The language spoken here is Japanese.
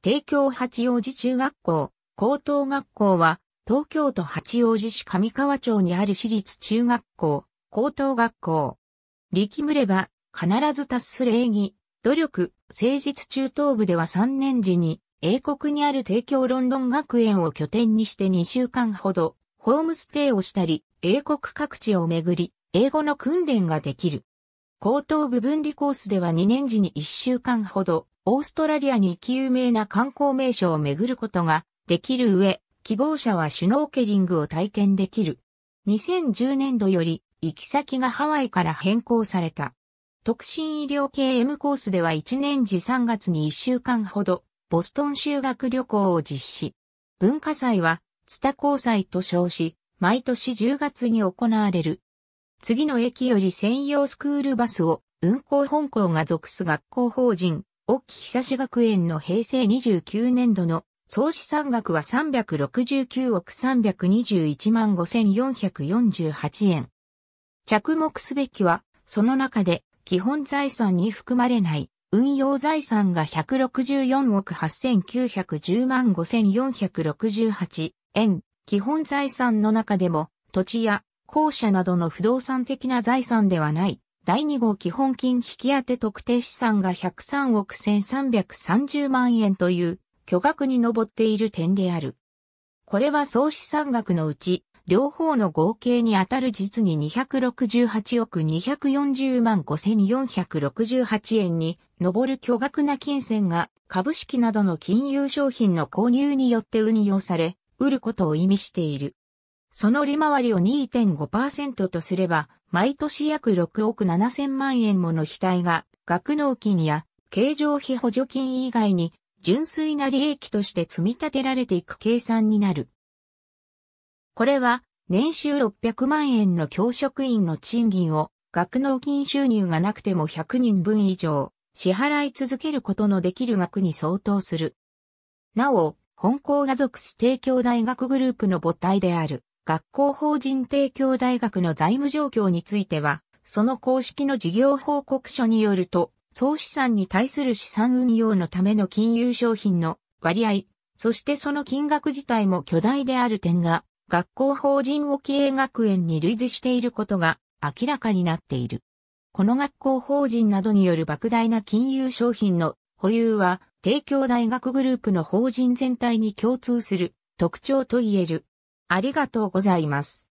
帝京八王子中学校、高等学校は、東京都八王子市上川町にある私立中学校、高等学校。力むれば、必ず達す礼儀、努力、誠実中等部では3年時に、英国にある帝京ロンドン学園を拠点にして2週間ほど、ホームステイをしたり、英国各地を巡り、英語の訓練ができる。高等部分離コースでは2年時に1週間ほど、オーストラリアに行き有名な観光名所を巡ることができる上、希望者はシュノーケリングを体験できる。2010年度より行き先がハワイから変更された。特進医療系 M コースでは1年時3月に1週間ほど、ボストン修学旅行を実施。文化祭は、ツタ交際と称し、毎年10月に行われる。次の駅より専用スクールバスを運行本校が属す学校法人沖久志学園の平成29年度の総資産額は369億321万5448円。着目すべきは、その中で基本財産に含まれない運用財産が164億8910万5468円。基本財産の中でも土地や校舎などの不動産的な財産ではない第2号基本金引当特定資産が103億1330万円という巨額に上っている点である。これは総資産額のうち、両方の合計にあたる実に268億240万5468円に上る巨額な金銭が株式などの金融商品の購入によって運用され、売ることを意味している。その利回りを2.5%とすれば、毎年約6億7千万円もの費が、学納金や経常費補助金以外に、純粋な利益として積み立てられていく計算になる。これは、年収600万円の教職員の賃金を、学納金収入がなくても100人分以上、支払い続けることのできる額に相当する。なお、本校が属指定教大学グループの母体である、学校法人提供大学の財務状況については、その公式の事業報告書によると、総資産に対する資産運用のための金融商品の割合、そしてその金額自体も巨大である点が、学校法人沖営学園に類似していることが明らかになっている。この学校法人などによる莫大な金融商品の保有は、帝京大学グループの法人全体に共通する特徴と言える。ありがとうございます。